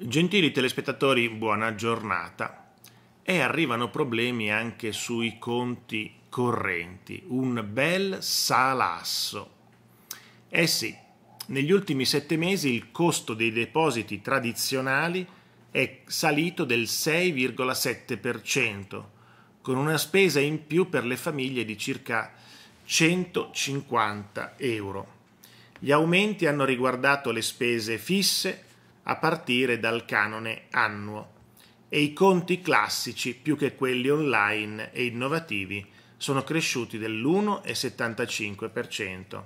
Gentili telespettatori, buona giornata. E arrivano problemi anche sui conti correnti, un bel salasso. Eh sì, negli ultimi sette mesi il costo dei depositi tradizionali è salito del 6,7%, con una spesa in più per le famiglie di circa 150 euro. Gli aumenti hanno riguardato le spese fisse, a partire dal canone annuo e i conti classici più che quelli online e innovativi sono cresciuti dell'1,75%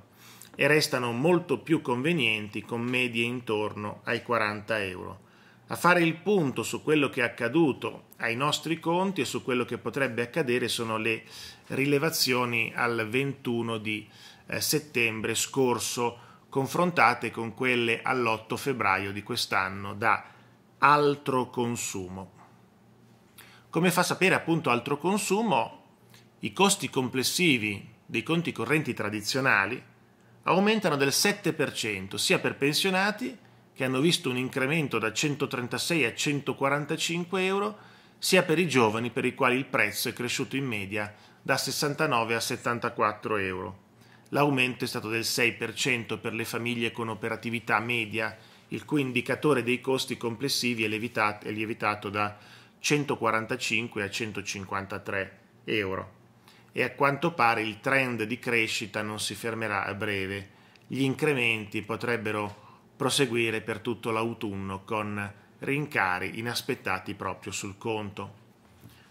e restano molto più convenienti con medie intorno ai 40 euro. A fare il punto su quello che è accaduto ai nostri conti e su quello che potrebbe accadere sono le rilevazioni al 21 di eh, settembre scorso confrontate con quelle all'8 febbraio di quest'anno da altro consumo. Come fa sapere appunto altro consumo, i costi complessivi dei conti correnti tradizionali aumentano del 7% sia per pensionati che hanno visto un incremento da 136 a 145 euro, sia per i giovani per i quali il prezzo è cresciuto in media da 69 a 74 euro. L'aumento è stato del 6% per le famiglie con operatività media, il cui indicatore dei costi complessivi è lievitato, è lievitato da 145 a 153 euro. E a quanto pare il trend di crescita non si fermerà a breve. Gli incrementi potrebbero proseguire per tutto l'autunno con rincari inaspettati proprio sul conto.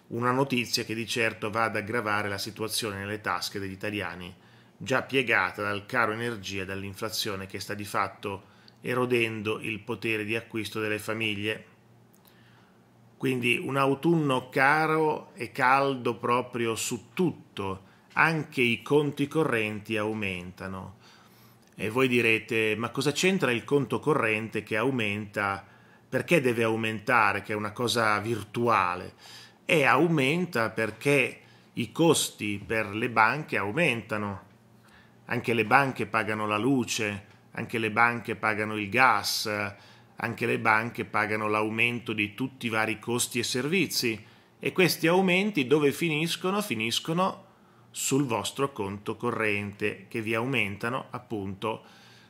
Una notizia che di certo va ad aggravare la situazione nelle tasche degli italiani già piegata dal caro energia e dall'inflazione che sta di fatto erodendo il potere di acquisto delle famiglie. Quindi un autunno caro e caldo proprio su tutto, anche i conti correnti aumentano. E voi direte, ma cosa c'entra il conto corrente che aumenta? Perché deve aumentare, che è una cosa virtuale? E aumenta perché i costi per le banche aumentano anche le banche pagano la luce, anche le banche pagano il gas, anche le banche pagano l'aumento di tutti i vari costi e servizi e questi aumenti dove finiscono? Finiscono sul vostro conto corrente che vi aumentano appunto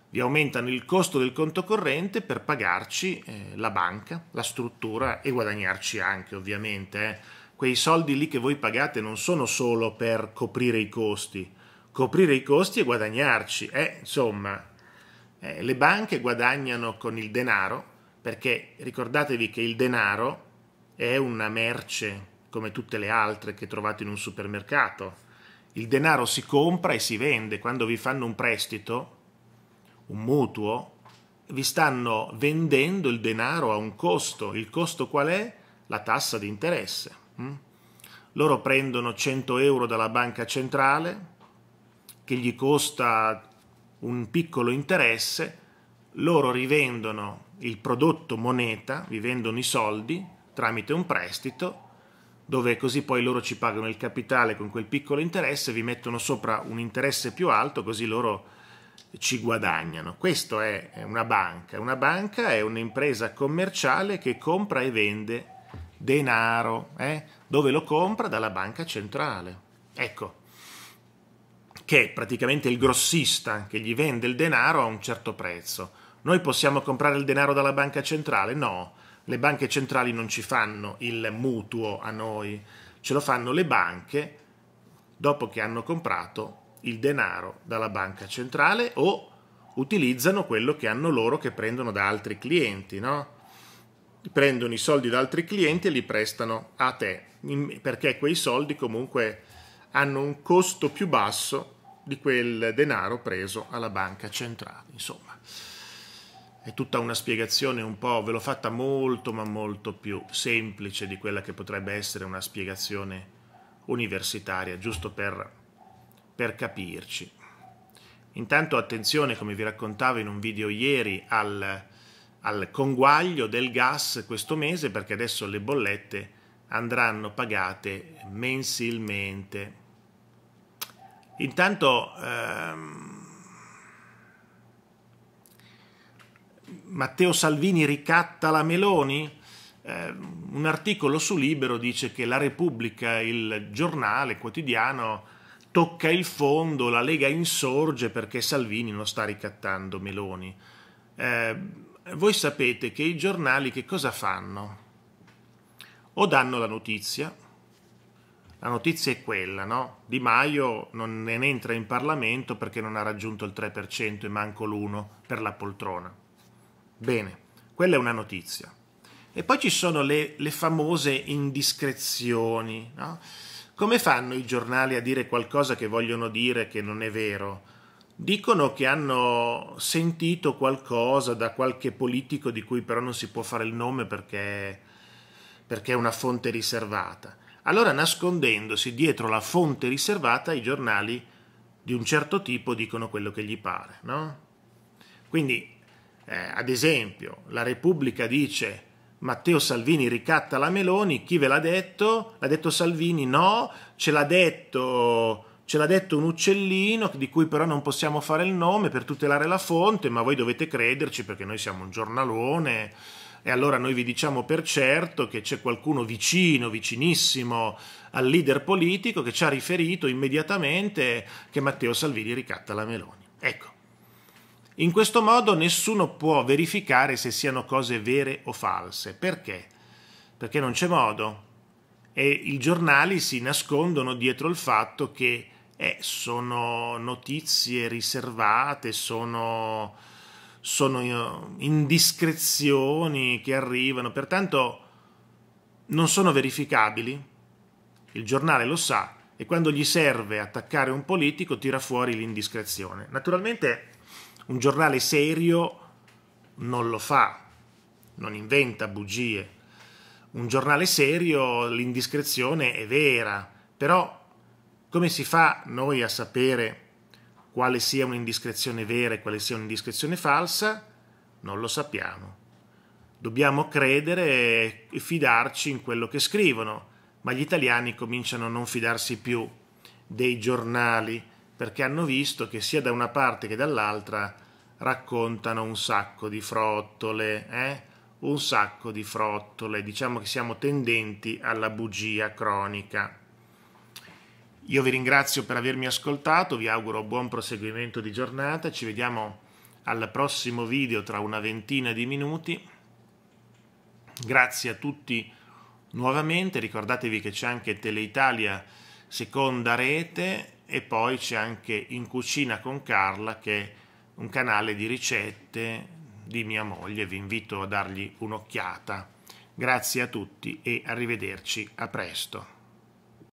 vi aumentano il costo del conto corrente per pagarci eh, la banca, la struttura e guadagnarci anche ovviamente. Eh. Quei soldi lì che voi pagate non sono solo per coprire i costi, coprire i costi e guadagnarci. Eh, insomma, eh, le banche guadagnano con il denaro perché ricordatevi che il denaro è una merce come tutte le altre che trovate in un supermercato. Il denaro si compra e si vende. Quando vi fanno un prestito, un mutuo, vi stanno vendendo il denaro a un costo. Il costo qual è? La tassa di interesse. Mm? Loro prendono 100 euro dalla banca centrale, che gli costa un piccolo interesse, loro rivendono il prodotto moneta, vi vendono i soldi tramite un prestito, dove così poi loro ci pagano il capitale con quel piccolo interesse, vi mettono sopra un interesse più alto, così loro ci guadagnano. Questo è una banca. Una banca è un'impresa commerciale che compra e vende denaro, eh? dove lo compra dalla banca centrale. Ecco, che è praticamente il grossista che gli vende il denaro a un certo prezzo. Noi possiamo comprare il denaro dalla banca centrale? No, le banche centrali non ci fanno il mutuo a noi, ce lo fanno le banche dopo che hanno comprato il denaro dalla banca centrale o utilizzano quello che hanno loro che prendono da altri clienti, no? Prendono i soldi da altri clienti e li prestano a te, perché quei soldi comunque hanno un costo più basso di quel denaro preso alla banca centrale. Insomma, è tutta una spiegazione un po', ve l'ho fatta molto ma molto più semplice di quella che potrebbe essere una spiegazione universitaria, giusto per, per capirci. Intanto attenzione, come vi raccontavo in un video ieri, al, al conguaglio del gas questo mese perché adesso le bollette andranno pagate mensilmente Intanto ehm, Matteo Salvini ricatta la Meloni? Eh, un articolo su Libero dice che la Repubblica, il giornale quotidiano, tocca il fondo, la Lega insorge perché Salvini non sta ricattando Meloni. Eh, voi sapete che i giornali che cosa fanno? O danno la notizia, la notizia è quella, no? Di Maio non ne entra in Parlamento perché non ha raggiunto il 3% e manco l'1% per la poltrona. Bene, quella è una notizia. E poi ci sono le, le famose indiscrezioni, no? Come fanno i giornali a dire qualcosa che vogliono dire che non è vero? Dicono che hanno sentito qualcosa da qualche politico di cui però non si può fare il nome perché, perché è una fonte riservata allora nascondendosi dietro la fonte riservata i giornali di un certo tipo dicono quello che gli pare. No? Quindi, eh, ad esempio, la Repubblica dice Matteo Salvini ricatta la Meloni, chi ve l'ha detto? L'ha detto Salvini? No, ce l'ha detto, ce l'ha detto un uccellino di cui però non possiamo fare il nome per tutelare la fonte, ma voi dovete crederci perché noi siamo un giornalone e allora noi vi diciamo per certo che c'è qualcuno vicino, vicinissimo al leader politico che ci ha riferito immediatamente che Matteo Salvini ricatta la Meloni. Ecco, in questo modo nessuno può verificare se siano cose vere o false. Perché? Perché non c'è modo. E i giornali si nascondono dietro il fatto che eh, sono notizie riservate, sono sono eh, indiscrezioni che arrivano, pertanto non sono verificabili. Il giornale lo sa e quando gli serve attaccare un politico tira fuori l'indiscrezione. Naturalmente un giornale serio non lo fa, non inventa bugie. Un giornale serio l'indiscrezione è vera, però come si fa noi a sapere quale sia un'indiscrezione vera e quale sia un'indiscrezione falsa, non lo sappiamo. Dobbiamo credere e fidarci in quello che scrivono, ma gli italiani cominciano a non fidarsi più dei giornali perché hanno visto che sia da una parte che dall'altra raccontano un sacco di frottole, eh? un sacco di frottole, diciamo che siamo tendenti alla bugia cronica. Io vi ringrazio per avermi ascoltato, vi auguro buon proseguimento di giornata, ci vediamo al prossimo video tra una ventina di minuti. Grazie a tutti nuovamente, ricordatevi che c'è anche Teleitalia seconda rete e poi c'è anche In cucina con Carla che è un canale di ricette di mia moglie, vi invito a dargli un'occhiata. Grazie a tutti e arrivederci a presto.